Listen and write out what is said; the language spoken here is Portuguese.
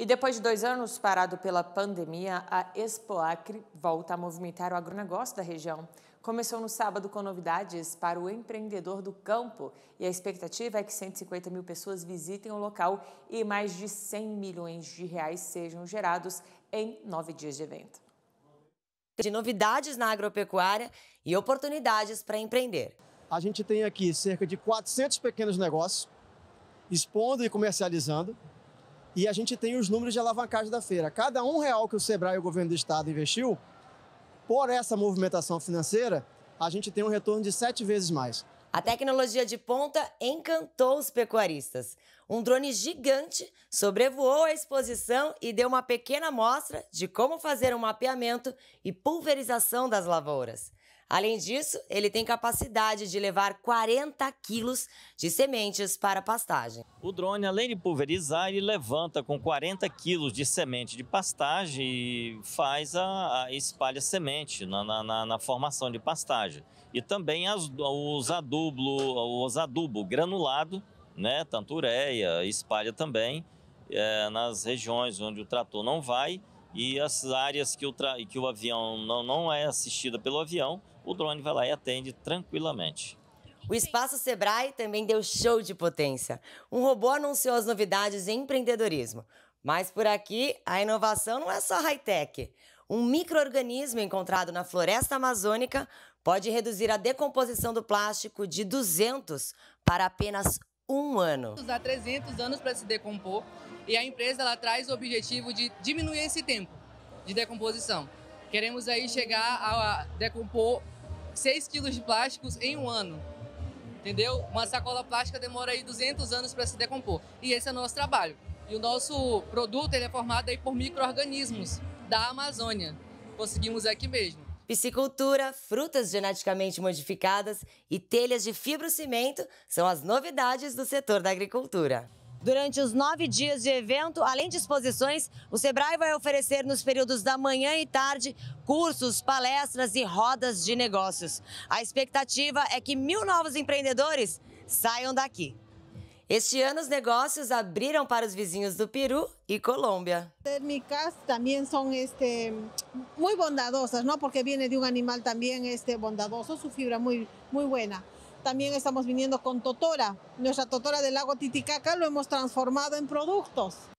E depois de dois anos parado pela pandemia, a Expoacre volta a movimentar o agronegócio da região. Começou no sábado com novidades para o empreendedor do campo e a expectativa é que 150 mil pessoas visitem o local e mais de 100 milhões de reais sejam gerados em nove dias de evento. De novidades na agropecuária e oportunidades para empreender. A gente tem aqui cerca de 400 pequenos negócios expondo e comercializando e a gente tem os números de alavancagem da feira. Cada um real que o Sebrae e o governo do estado investiu, por essa movimentação financeira, a gente tem um retorno de sete vezes mais. A tecnologia de ponta encantou os pecuaristas. Um drone gigante sobrevoou a exposição e deu uma pequena amostra de como fazer um mapeamento e pulverização das lavouras. Além disso, ele tem capacidade de levar 40 quilos de sementes para pastagem. O drone, além de pulverizar, ele levanta com 40 quilos de semente de pastagem e faz a, a espalha semente na, na, na, formação de pastagem. E também as, os, adubo, os adubo granulado, né, tanto ureia, espalha também é, nas regiões onde o trator não vai e as áreas que o, que o avião não, não é assistida pelo avião, o drone vai lá e atende tranquilamente. O Espaço Sebrae também deu show de potência. Um robô anunciou as novidades em empreendedorismo. Mas por aqui, a inovação não é só high-tech. Um microorganismo encontrado na floresta amazônica pode reduzir a decomposição do plástico de 200 para apenas um ano. Há 300 anos para se decompor e a empresa ela traz o objetivo de diminuir esse tempo de decomposição. Queremos aí chegar a decompor 6 quilos de plásticos em um ano. Entendeu? Uma sacola plástica demora aí 200 anos para se decompor. E esse é o nosso trabalho. E o nosso produto ele é formado aí por micro-organismos da Amazônia. Conseguimos aqui mesmo. Piscicultura, frutas geneticamente modificadas e telhas de fibrocimento são as novidades do setor da agricultura. Durante os nove dias de evento, além de exposições, o Sebrae vai oferecer nos períodos da manhã e tarde cursos, palestras e rodas de negócios. A expectativa é que mil novos empreendedores saiam daqui. Este ano, os negócios abriram para os vizinhos do Peru e Colômbia. Térmicas também são este, muito bondadosas, não? porque vem de um animal também este, bondadoso, sua fibra é muito, muito boa. Também estamos vindo com totora. Nossa totora do Lago Titicaca lo hemos transformado em produtos.